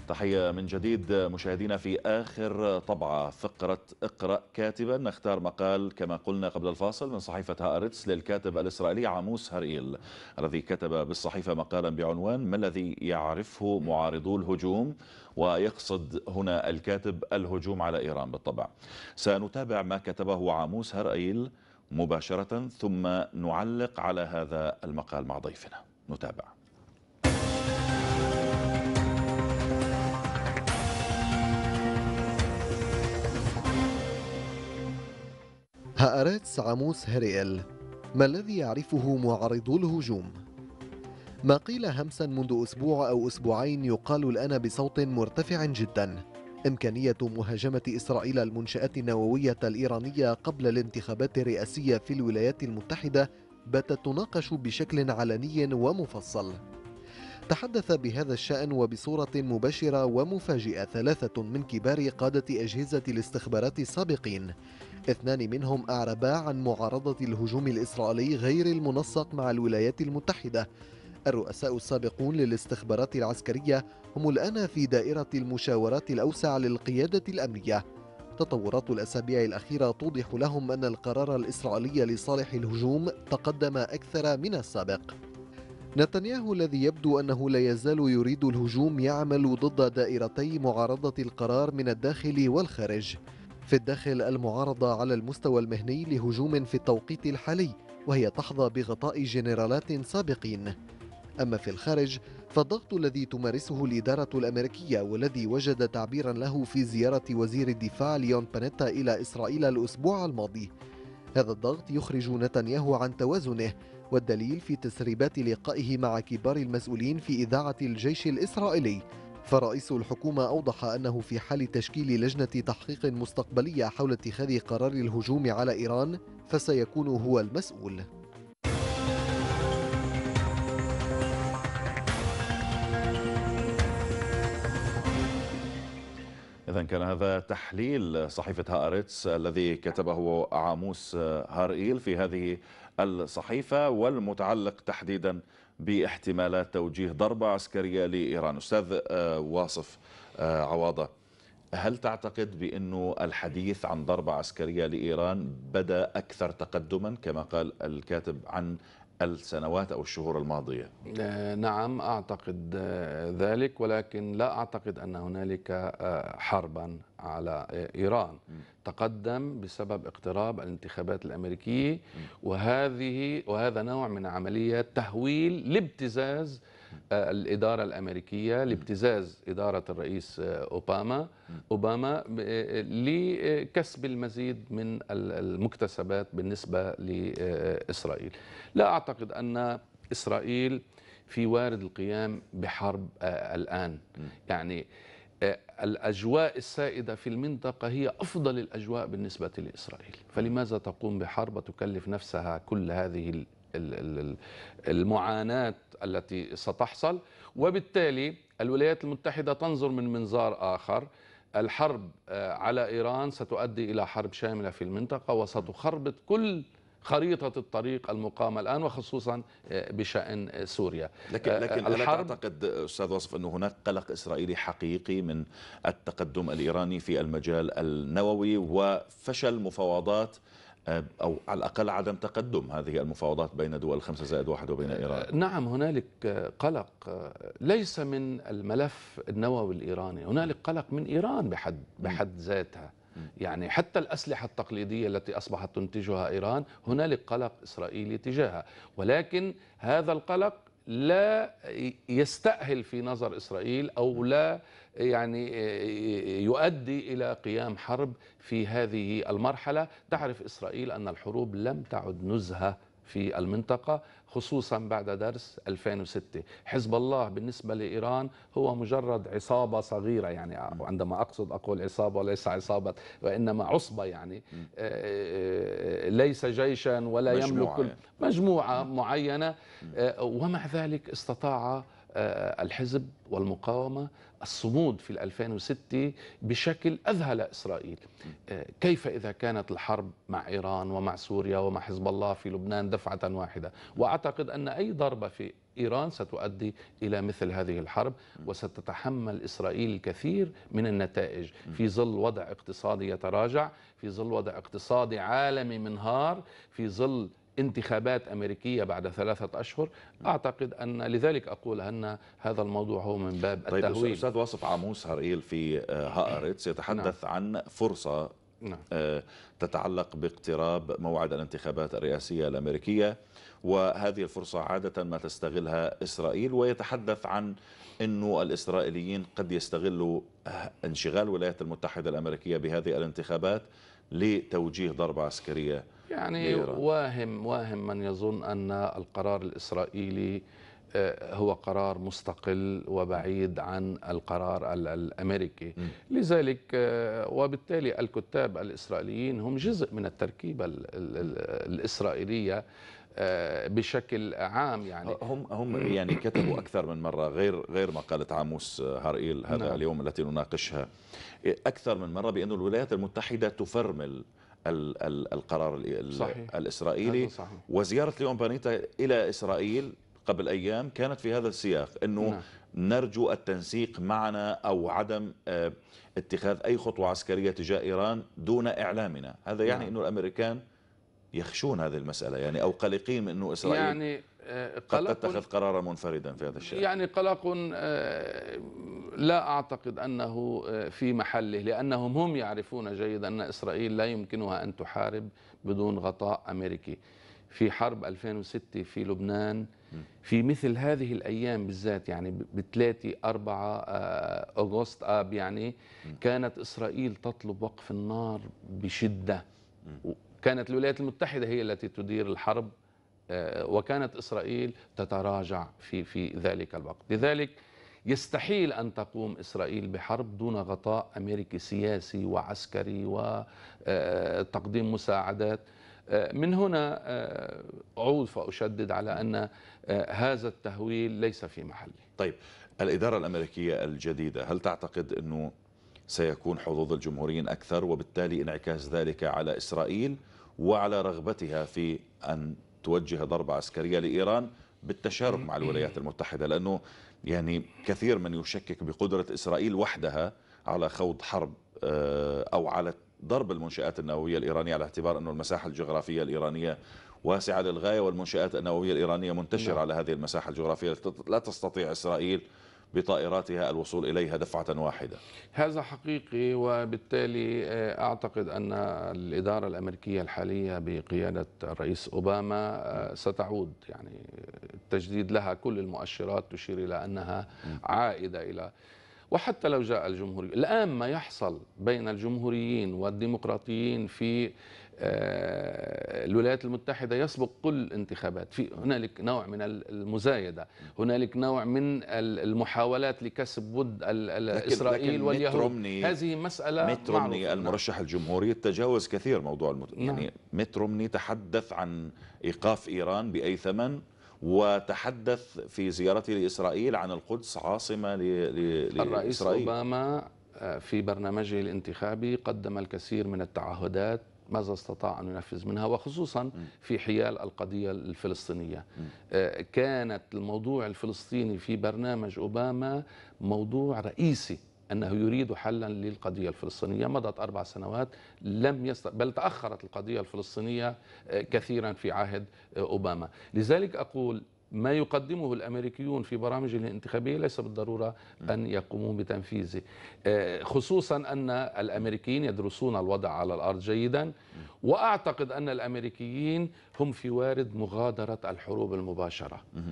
تحية من جديد مشاهدينا في آخر طبعة فقرة اقرأ كاتبا نختار مقال كما قلنا قبل الفاصل من صحيفة هارتس للكاتب الإسرائيلي عموس هرئيل الذي كتب بالصحيفة مقالا بعنوان ما الذي يعرفه معارضو الهجوم ويقصد هنا الكاتب الهجوم على إيران بالطبع سنتابع ما كتبه عموس هرئيل مباشرة ثم نعلق على هذا المقال مع ضيفنا نتابع هأرتس عاموس هريل ما الذي يعرفه معارضو الهجوم؟ ما قيل همسا منذ أسبوع أو أسبوعين يقال الآن بصوت مرتفع جدا إمكانية مهاجمة إسرائيل المنشآت النووية الإيرانية قبل الانتخابات الرئاسية في الولايات المتحدة باتت تناقش بشكل علني ومفصل تحدث بهذا الشأن وبصورة مباشرة ومفاجئة ثلاثة من كبار قادة أجهزة الاستخبارات السابقين اثنان منهم أعربا عن معارضة الهجوم الإسرائيلي غير المنسق مع الولايات المتحدة الرؤساء السابقون للاستخبارات العسكرية هم الآن في دائرة المشاورات الأوسع للقيادة الأمنية تطورات الأسابيع الأخيرة توضح لهم أن القرار الإسرائيلي لصالح الهجوم تقدم أكثر من السابق نتنياهو الذي يبدو أنه لا يزال يريد الهجوم يعمل ضد دائرتي معارضة القرار من الداخل والخارج في الداخل المعارضة على المستوى المهني لهجوم في التوقيت الحالي وهي تحظى بغطاء جنرالات سابقين أما في الخارج فالضغط الذي تمارسه الإدارة الأمريكية والذي وجد تعبيرا له في زيارة وزير الدفاع ليون بانيتا إلى إسرائيل الأسبوع الماضي هذا الضغط يخرج نتنياهو عن توازنه والدليل في تسريبات لقائه مع كبار المسؤولين في إذاعة الجيش الإسرائيلي فرئيس الحكومة أوضح أنه في حال تشكيل لجنة تحقيق مستقبلية حول اتخاذ قرار الهجوم على إيران فسيكون هو المسؤول إذا كان هذا تحليل صحيفة هارتس الذي كتبه عاموس هارئيل في هذه الصحيفة والمتعلق تحديدا باحتمالات توجيه ضربة عسكرية لإيران أستاذ آه، واصف آه، عواضة هل تعتقد بأنه الحديث عن ضربة عسكرية لإيران بدأ أكثر تقدما كما قال الكاتب عن السنوات أو الشهور الماضية آه، نعم أعتقد آه، ذلك ولكن لا أعتقد أن هنالك آه، حربا على إيران تقدم بسبب اقتراب الانتخابات الأمريكية وهذه وهذا نوع من عملية تهويل لابتزاز آه، الإدارة الأمريكية لابتزاز إدارة الرئيس آه، أوباما أوباما آه، لكسب المزيد من المكتسبات بالنسبة لإسرائيل لا أعتقد أن إسرائيل في وارد القيام بحرب الآن يعني الأجواء السائدة في المنطقة هي أفضل الأجواء بالنسبة لإسرائيل فلماذا تقوم بحرب وتكلف نفسها كل هذه المعاناة التي ستحصل وبالتالي الولايات المتحدة تنظر من منظار آخر الحرب آه، على إيران ستؤدي إلى حرب شاملة في المنطقة وستخربط كل خريطة الطريق المقامة الآن وخصوصا آه، بشأن سوريا لكن, آه، لكن ألا تعتقد أستاذ وصف أن هناك قلق إسرائيلي حقيقي من التقدم الإيراني في المجال النووي وفشل مفاوضات أو على الأقل عدم تقدم هذه المفاوضات بين دول الخمسة زائد واحد وبين أه، إيران نعم هنالك قلق أه، ليس من الملف النووي الإيراني هنالك قلق من إيران بحد, بحد ذاتها يعني حتى الأسلحة التقليدية التي أصبحت تنتجها إيران هنالك قلق إسرائيلي تجاهها ولكن هذا القلق لا يستأهل في نظر إسرائيل أو لا يعني يؤدي إلى قيام حرب في هذه المرحلة تعرف إسرائيل أن الحروب لم تعد نزهة في المنطقة خصوصا بعد درس 2006 حزب الله بالنسبة لإيران هو مجرد عصابة صغيرة يعني عندما أقصد أقول عصابة وليس عصابة وإنما عصبة يعني آه، آه، آه، ليس جيشا ولا مجموعة يملك يعني. مجموعة معينة ومع ذلك استطاع آه، الحزب والمقاومة الصمود في 2006 بشكل أذهل إسرائيل آه، كيف إذا كانت الحرب مع إيران ومع سوريا ومع حزب الله في لبنان دفعة واحدة وأعتقد أن أي ضربة في إيران ستؤدي إلى مثل هذه الحرب وستتحمل إسرائيل الكثير من النتائج في ظل وضع اقتصادي يتراجع في ظل وضع اقتصادي عالمي منهار في ظل انتخابات أمريكية بعد ثلاثة أشهر أعتقد أن لذلك أقول أن هذا الموضوع هو من باب طيب التهويل أستاذ واصف عموس هريل في آه، هأرتس نعم. يتحدث نعم. عن فرصة نعم. آه، تتعلق باقتراب موعد الانتخابات الرئاسية الأمريكية وهذه الفرصة عادة ما تستغلها إسرائيل ويتحدث عن أنه الإسرائيليين قد يستغلوا آه، انشغال الولايات المتحدة الأمريكية بهذه الانتخابات لتوجيه ضربة عسكرية يعني واهم واهم من يظن أن القرار الإسرائيلي آه، هو قرار مستقل وبعيد عن القرار الامريكي م. لذلك آه، وبالتالي الكتاب الاسرائيليين هم جزء من التركيبه الاسرائيليه آه، بشكل عام يعني هم هم يعني كتبوا اكثر من مره غير غير مقاله عاموس هارئيل هذا نعم. اليوم التي نناقشها إيه، اكثر من مره بأن الولايات المتحده تفرمل القرار صحيح. الإسرائيلي صحيح. وزيارة ليون بانيتا إلى إسرائيل قبل أيام كانت في هذا السياق أنه نعم. نرجو التنسيق معنا أو عدم آه، اتخاذ أي خطوة عسكرية تجاه إيران دون إعلامنا هذا يعني نعم. أنه الأمريكان يخشون هذه المسألة يعني أو قلقين من أنه إسرائيل يعني آه، قلق قد تتخذ قرارا منفردا في هذا الشأن يعني قلق آه، لا أعتقد أنه آه، في محله لأنهم هم يعرفون جيدا أن إسرائيل لا يمكنها أن تحارب بدون غطاء أمريكي في حرب 2006 في لبنان في مثل هذه الأيام بالذات يعني ب 3 4 أغسطس آب يعني كانت إسرائيل تطلب وقف النار بشدة كانت الولايات المتحدة هي التي تدير الحرب آه، وكانت إسرائيل تتراجع في في ذلك الوقت لذلك يستحيل أن تقوم إسرائيل بحرب دون غطاء أمريكي سياسي وعسكري وتقديم آه، مساعدات آه، من هنا أعود فأشدد على أن هذا التهويل ليس في محله طيب الإدارة الأمريكية الجديدة هل تعتقد أنه سيكون حظوظ الجمهوريين أكثر وبالتالي انعكاس ذلك على إسرائيل وعلى رغبتها في أن توجه ضربة عسكرية لإيران بالتشارك مع الولايات المتحدة لأنه يعني كثير من يشكك بقدرة إسرائيل وحدها على خوض حرب آه، أو على ضرب المنشآت النووية الإيرانية على اعتبار أنه المساحة الجغرافية الإيرانية واسعة للغاية والمنشآت النووية الإيرانية منتشرة نعم. على هذه المساحة الجغرافية لا تستطيع إسرائيل بطائراتها الوصول إليها دفعة واحدة هذا حقيقي وبالتالي آه، أعتقد أن الإدارة الأمريكية الحالية بقيادة الرئيس أوباما آه، ستعود يعني التجديد لها كل المؤشرات تشير إلى أنها عائدة إلى وحتى لو جاء الجمهوري الآن ما يحصل بين الجمهوريين والديمقراطيين في آه، الولايات المتحدة يسبق كل انتخابات في هنالك نوع من المزايدة هنالك نوع من المحاولات لكسب ود إسرائيل واليهود هذه مسألة ميت رومني نعم. المرشح الجمهوري تجاوز كثير موضوع المت... نعم. يعني ميت رومني تحدث عن إيقاف إيران بأي ثمن وتحدث في زيارته لإسرائيل عن القدس عاصمة ل... ل... الرئيس لإسرائيل. أوباما آه، في برنامجه الانتخابي قدم الكثير من التعهدات ماذا استطاع أن ينفذ منها وخصوصا في حيال القضية الفلسطينية آه، كانت الموضوع الفلسطيني في برنامج أوباما موضوع رئيسي أنه يريد حلا للقضية الفلسطينية مضت أربع سنوات لم يست... بل تأخرت القضية الفلسطينية آه، كثيرا في عهد آه، أوباما لذلك أقول ما يقدمه الامريكيون في برامج الانتخابيه ليس بالضروره ان يقومون بتنفيذه آه، خصوصا ان الامريكيين يدرسون الوضع على الارض جيدا واعتقد ان الامريكيين هم في وارد مغادره الحروب المباشره آه،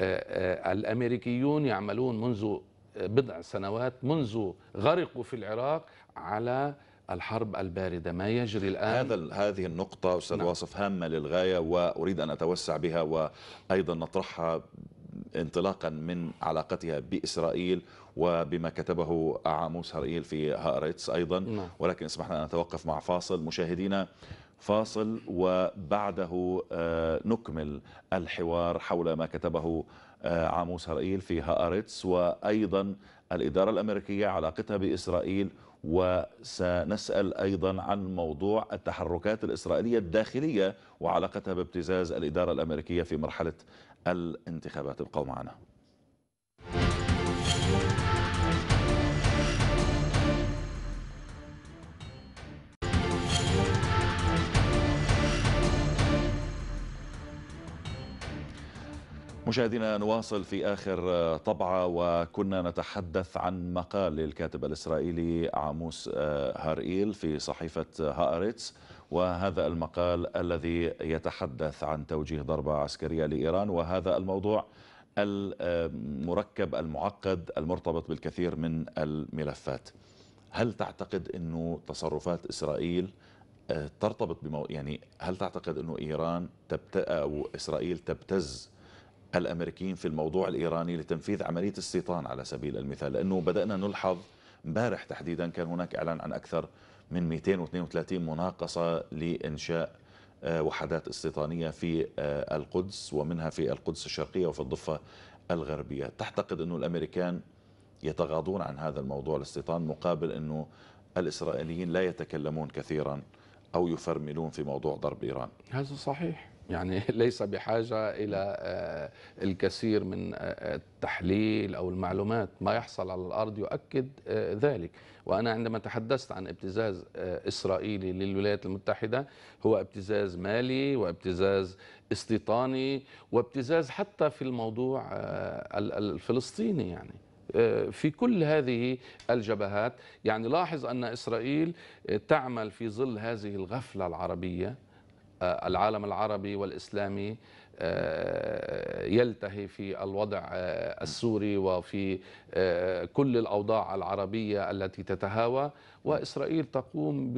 آه، الامريكيون يعملون منذ بضع سنوات منذ غرقوا في العراق على الحرب البارده ما يجري الان هذا هذه النقطه استاذ نعم. واصف هامه للغايه واريد ان اتوسع بها وايضا نطرحها انطلاقا من علاقتها بإسرائيل وبما كتبه عاموس هرئيل في هارتس أيضا نعم. ولكن اسمح لنا أن نتوقف مع فاصل مشاهدينا فاصل وبعده آه، نكمل الحوار حول ما كتبه آه، عاموس هرئيل في هارتس وأيضا الإدارة الأمريكية علاقتها بإسرائيل وسنسأل أيضا عن موضوع التحركات الإسرائيلية الداخلية وعلاقتها بابتزاز الإدارة الأمريكية في مرحلة الانتخابات ابقوا معنا مشاهدينا نواصل في آخر آه، طبعة وكنا نتحدث عن مقال للكاتب الإسرائيلي عاموس آه، هارئيل في صحيفة آه، هارتس وهذا المقال الذي يتحدث عن توجيه ضربة عسكرية لإيران وهذا الموضوع المركب المعقد المرتبط بالكثير من الملفات هل تعتقد أنه تصرفات إسرائيل ترتبط بمو... يعني هل تعتقد أنه إيران تبت... أو إسرائيل تبتز الأمريكيين في الموضوع الإيراني لتنفيذ عملية استيطان على سبيل المثال لأنه بدأنا نلحظ امبارح تحديدا كان هناك إعلان عن أكثر من 232 مناقصة لإنشاء آه، وحدات استيطانية في آه، القدس ومنها في القدس الشرقية وفي الضفة الغربية تعتقد أنه الأمريكان يتغاضون عن هذا الموضوع الاستيطان مقابل أنه الإسرائيليين لا يتكلمون كثيرا أو يفرملون في موضوع ضرب إيران هذا صحيح يعني ليس بحاجة إلى آه، الكثير من آه، آه، التحليل أو المعلومات ما يحصل على الأرض يؤكد ذلك وأنا عندما تحدثت عن ابتزاز إسرائيلي للولايات المتحدة هو ابتزاز مالي وابتزاز استيطاني وابتزاز حتى في الموضوع الفلسطيني يعني في كل هذه الجبهات يعني لاحظ أن إسرائيل تعمل في ظل هذه الغفلة العربية آه، العالم العربي والإسلامي آه، يلتهي في الوضع آه، السوري وفي كل الأوضاع العربية التي تتهاوى وإسرائيل تقوم ب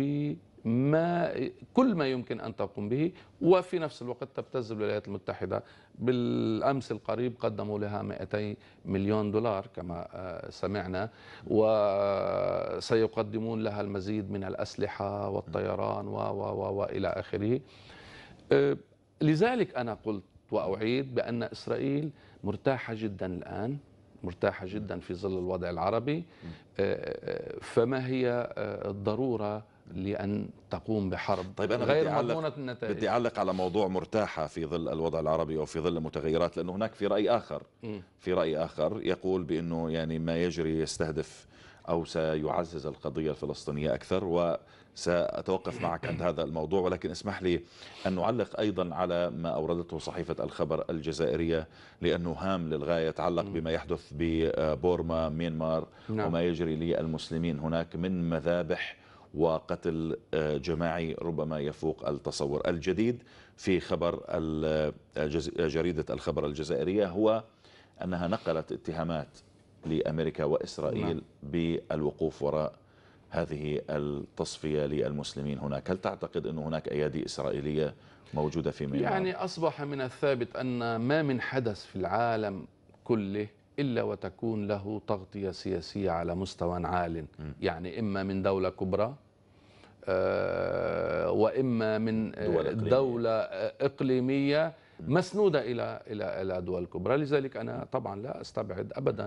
ما كل ما يمكن أن تقوم به وفي نفس الوقت تبتز الولايات المتحدة بالأمس القريب قدموا لها 200 مليون دولار كما آه، سمعنا وسيقدمون لها المزيد من الأسلحة والطيران و و و والى آخره آه، لذلك أنا قلت وأعيد بأن إسرائيل مرتاحة جدا الآن مرتاحة جدا في ظل الوضع العربي آه، فما هي الضرورة لأن تقوم بحرب طيب أنا غير مضمونة النتائج بدي أعلق على موضوع مرتاحة في ظل الوضع العربي أو في ظل المتغيرات لأنه هناك في رأي آخر في رأي آخر يقول بأنه يعني ما يجري يستهدف أو سيعزز القضية الفلسطينية أكثر و سأتوقف معك عند هذا الموضوع ولكن اسمح لي أن نعلق أيضا على ما أوردته صحيفة الخبر الجزائرية لأنه هام للغاية يتعلق بما يحدث ببورما ميانمار نعم. وما يجري للمسلمين هناك من مذابح وقتل آه، جماعي ربما يفوق التصور الجديد في خبر آه، آه، جريدة الخبر الجزائرية هو أنها نقلت اتهامات لأمريكا وإسرائيل نعم. بالوقوف وراء هذه التصفية للمسلمين هناك هل تعتقد أن هناك أيادي إسرائيلية موجودة في ميلان؟ يعني أصبح من الثابت أن ما من حدث في العالم كله إلا وتكون له تغطية سياسية على مستوى عال يعني إما من دولة كبرى آه، وإما من آه، دول دولة إقليمية مسنودة إلى إلى إلى دول كبرى لذلك أنا طبعا لا أستبعد أبدا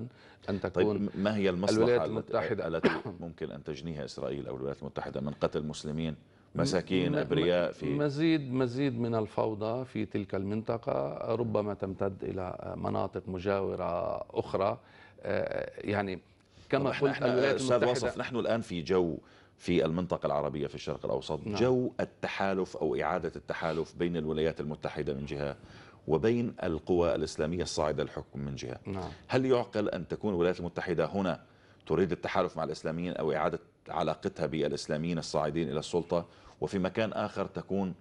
أن طيب، تكون طيب ما هي المصلحة الولايات المتحدة التي ممكن أن تجنيها إسرائيل أو الولايات المتحدة من قتل مسلمين مساكين ابرياء في مزيد مزيد من الفوضى في تلك المنطقه ربما تمتد الى مناطق مجاوره اخرى آه، يعني كما قلت احنا الولايات آه، المتحده وصف نحن الان في جو في المنطقة العربية في الشرق الأوسط نعم. جو التحالف أو إعادة التحالف بين الولايات المتحدة من جهة وبين القوى الإسلامية الصاعدة للحكم من جهة نعم. هل يعقل أن تكون الولايات المتحدة هنا تريد التحالف مع الإسلاميين أو إعادة علاقتها بالإسلاميين الصاعدين إلى السلطة وفي مكان آخر تكون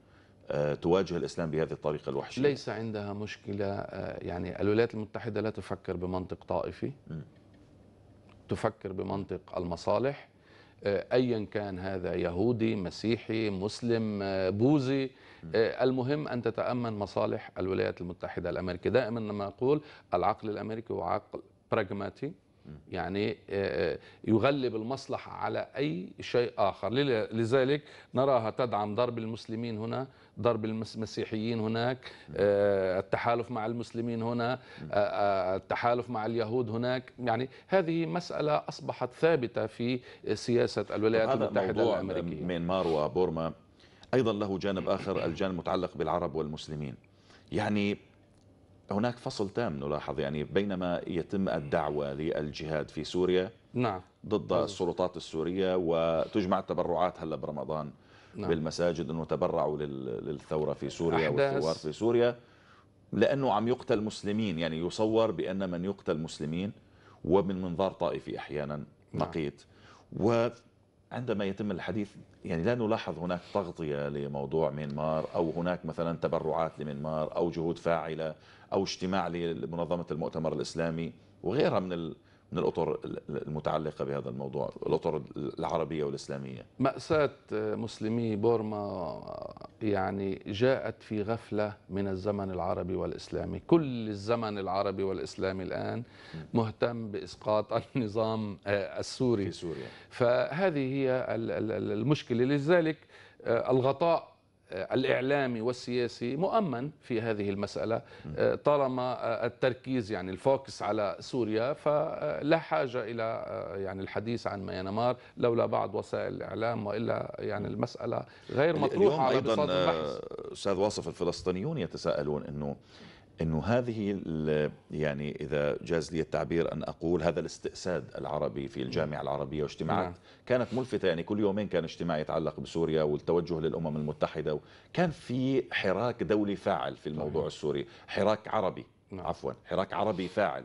آه، تواجه الإسلام بهذه الطريقة الوحشية ليس عندها مشكلة آه، يعني الولايات المتحدة لا تفكر بمنطق طائفي م. تفكر بمنطق المصالح آه، أيا كان هذا يهودي مسيحي مسلم بوذي المهم أن تتأمن مصالح الولايات المتحدة الأمريكية دائما لما أقول العقل الأمريكي هو عقل براغماتي يعني آه، آه، يغلب المصلحة على أي شيء آخر لذلك نراها تدعم ضرب المسلمين هنا ضرب المسيحيين هناك آه، التحالف مع المسلمين هنا التحالف مع اليهود هناك يعني هذه مسألة أصبحت ثابتة في سياسة الولايات المتحدة الأمريكية مينمار وبورما أيضا له جانب آخر الجانب المتعلق بالعرب والمسلمين يعني هناك فصل تام نلاحظ يعني بينما يتم الدعوة للجهاد في سوريا نعم ضد نعم. السلطات السورية وتجمع التبرعات هلا برمضان نعم. بالمساجد أنه تبرعوا للثورة في سوريا والثوار في سوريا لأنه عم يقتل مسلمين يعني يصور بأن من يقتل مسلمين ومن منظار طائفي أحيانا نقيت نعم. عندما يتم الحديث يعني لا نلاحظ هناك تغطية لموضوع ميانمار أو هناك مثلا تبرعات لميانمار أو جهود فاعلة أو اجتماع لمنظمة المؤتمر الإسلامي وغيرها من من الأطر المتعلقة بهذا الموضوع الأطر العربية والإسلامية مأساة مسلمي بورما يعني جاءت في غفلة من الزمن العربي والإسلامي كل الزمن العربي والإسلامي الآن مهتم بإسقاط النظام آه، السوري في سوريا فهذه هي المشكلة لذلك آه، الغطاء آه، الإعلامي والسياسي مؤمن في هذه المسألة آه، طالما آه، التركيز يعني الفوكس على سوريا فلا حاجة إلى يعني الحديث عن ميانمار لولا بعض وسائل الإعلام وإلا يعني المسألة غير مطروحة اليوم على أيضا أستاذ واصف الفلسطينيون يتساءلون أنه انه هذه يعني اذا جاز لي التعبير ان اقول هذا الاستئساد العربي في الجامعه العربيه واجتماعات نعم. كانت ملفته يعني كل يومين كان اجتماع يتعلق بسوريا والتوجه للامم المتحده كان في حراك دولي فاعل في الموضوع السوري حراك عربي نعم. عفوا حراك عربي فاعل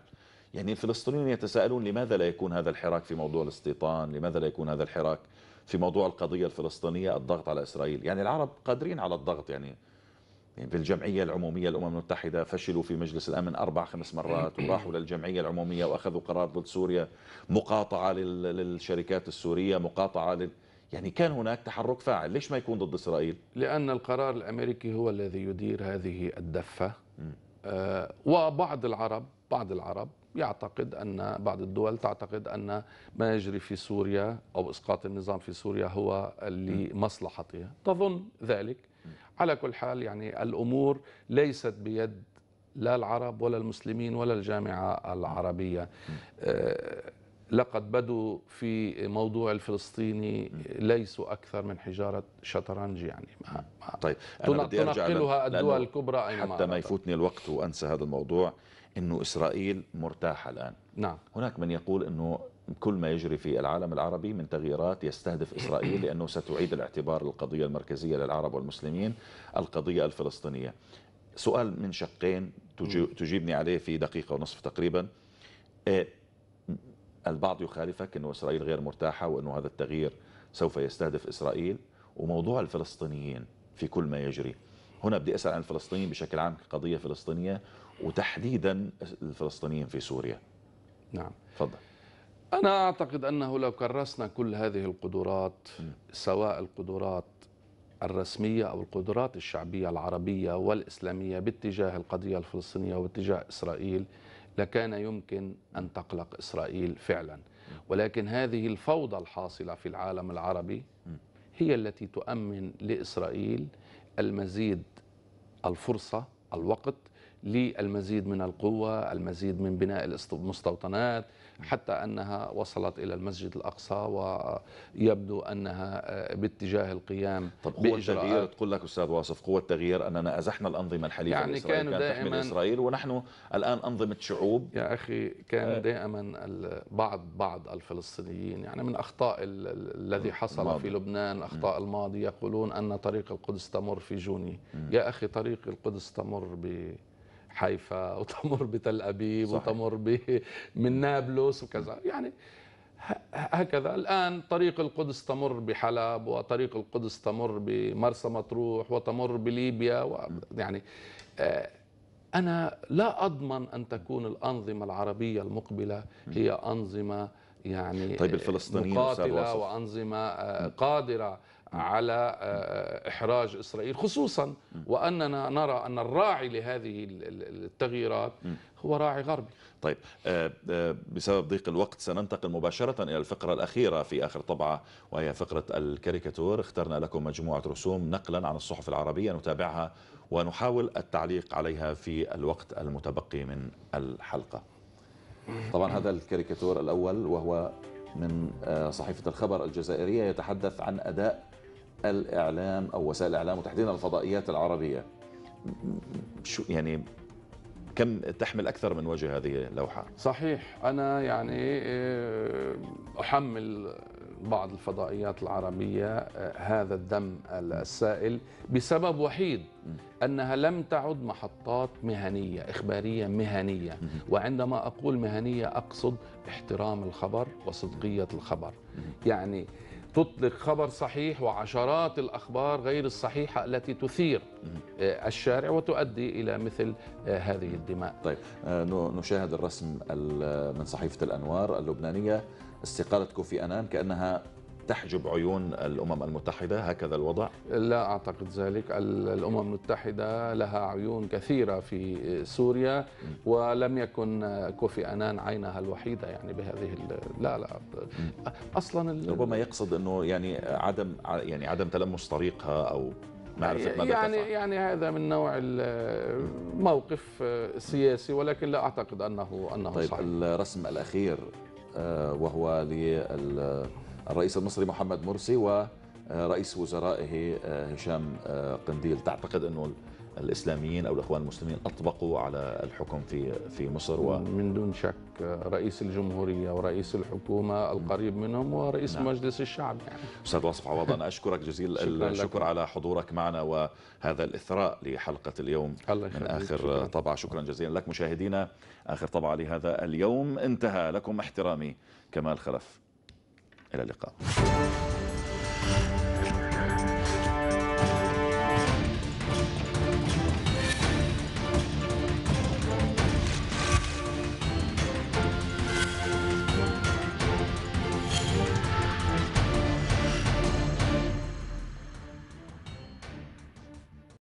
يعني الفلسطينيون يتساءلون لماذا لا يكون هذا الحراك في موضوع الاستيطان لماذا لا يكون هذا الحراك في موضوع القضية الفلسطينية الضغط على إسرائيل يعني العرب قادرين على الضغط يعني في الجمعية العمومية الأمم المتحدة فشلوا في مجلس الأمن أربع خمس مرات وراحوا للجمعية العمومية وأخذوا قرار ضد سوريا مقاطعة للشركات السورية مقاطعة لل... يعني كان هناك تحرك فاعل ليش ما يكون ضد إسرائيل؟ لأن القرار الأمريكي هو الذي يدير هذه الدفة آه وبعض العرب بعض العرب يعتقد أن بعض الدول تعتقد أن ما يجري في سوريا أو إسقاط النظام في سوريا هو لمصلحتها تظن ذلك على كل حال يعني الأمور ليست بيد لا العرب ولا المسلمين ولا الجامعة العربية لقد بدوا في موضوع الفلسطيني ليسوا اكثر من حجاره شطرنج يعني ما ما طيب أنا بدي أرجع تنقلها الدول الكبرى أي حتى ما يفوتني الوقت وانسى هذا الموضوع انه اسرائيل مرتاحه الان نعم هناك من يقول انه كل ما يجري في العالم العربي من تغييرات يستهدف إسرائيل لأنه ستعيد الاعتبار للقضية المركزية للعرب والمسلمين القضية الفلسطينية سؤال من شقين تجيبني عليه في دقيقة ونصف تقريبا إيه، البعض يخالفك أنه إسرائيل غير مرتاحة وأنه هذا التغيير سوف يستهدف إسرائيل وموضوع الفلسطينيين في كل ما يجري هنا بدي أسأل عن الفلسطينيين بشكل عام كقضية فلسطينية وتحديدا الفلسطينيين في سوريا نعم تفضل أنا أعتقد أنه لو كرسنا كل هذه القدرات سواء القدرات الرسمية أو القدرات الشعبية العربية والإسلامية باتجاه القضية الفلسطينية وباتجاه إسرائيل لكان يمكن أن تقلق إسرائيل فعلا ولكن هذه الفوضى الحاصلة في العالم العربي هي التي تؤمن لإسرائيل المزيد الفرصة الوقت للمزيد من القوة المزيد من بناء المستوطنات حتى أنها وصلت إلى المسجد الأقصى ويبدو أنها آه، باتجاه القيام طب قوة التغيير تقول لك أستاذ واصف قوة التغيير أننا أزحنا الأنظمة الحليفة يعني كانوا كانت دائما تحمل إسرائيل ونحن الآن أنظمة شعوب يا أخي كان آه. دائما بعض بعض الفلسطينيين يعني من أخطاء الذي حصل الماضي. في لبنان أخطاء الماضي يقولون أن طريق القدس تمر في جوني يا أخي طريق القدس تمر ب حيفا وتمر بتل أبيب صحيح. وتمر ب... من نابلس وكذا يعني هكذا الآن طريق القدس تمر بحلب وطريق القدس تمر بمرسى مطروح وتمر بليبيا و... يعني آه، أنا لا أضمن أن تكون الأنظمة العربية المقبلة هي أنظمة يعني طيب الفلسطينيين وأنظمة آه، قادرة على آه، آه، إحراج إسرائيل خصوصا وأننا نرى أن الراعي لهذه التغييرات هو راعي غربي طيب آه، بسبب ضيق الوقت سننتقل مباشرة إلى الفقرة الأخيرة في آخر طبعة وهي فقرة الكاريكاتور اخترنا لكم مجموعة رسوم نقلا عن الصحف العربية نتابعها ونحاول التعليق عليها في الوقت المتبقي من الحلقة طبعا هذا الكاريكاتور الأول وهو من صحيفة الخبر الجزائرية يتحدث عن أداء الإعلام أو وسائل الإعلام وتحديدا الفضائيات العربية شو يعني كم تحمل أكثر من وجه هذه اللوحة؟ صحيح أنا يعني آه، أحمل بعض الفضائيات العربية آه، هذا الدم السائل بسبب وحيد أنها لم تعد محطات مهنية إخبارية مهنية وعندما أقول مهنية أقصد احترام الخبر وصدقية الخبر يعني تطلق خبر صحيح وعشرات الأخبار غير الصحيحة التي تثير آه، الشارع وتؤدي إلى مثل آه، هذه الدماء طيب آه، نشاهد الرسم من صحيفة الأنوار اللبنانية استقالة كوفي أنان كأنها تحجب عيون الأمم المتحدة هكذا الوضع؟ لا أعتقد ذلك الأمم المتحدة لها عيون كثيرة في سوريا ولم يكن كوفي أنان عينها الوحيدة يعني بهذه لا لا أصلا ربما يقصد أنه يعني عدم يعني عدم تلمس طريقها أو معرفة ماذا يعني تفعل. يعني هذا من نوع الموقف سياسي ولكن لا اعتقد انه انه طيب صحيح الرسم الاخير آه، وهو لل الرئيس المصري محمد مرسي ورئيس آه، وزرائه آه، هشام آه، قنديل تعتقد أنه الاسلاميين او الاخوان المسلمين اطبقوا على الحكم في في مصر و... من دون شك رئيس الجمهوريه ورئيس الحكومه القريب منهم ورئيس نعم. مجلس الشعب يعني استاذ واصف عوض انا اشكرك جزيل الشكر على حضورك معنا وهذا الاثراء لحلقه اليوم من اخر طبعه شكرا جزيلا لك مشاهدينا اخر طبعه لهذا اليوم انتهى لكم احترامي كمال خلف إلى اللقاء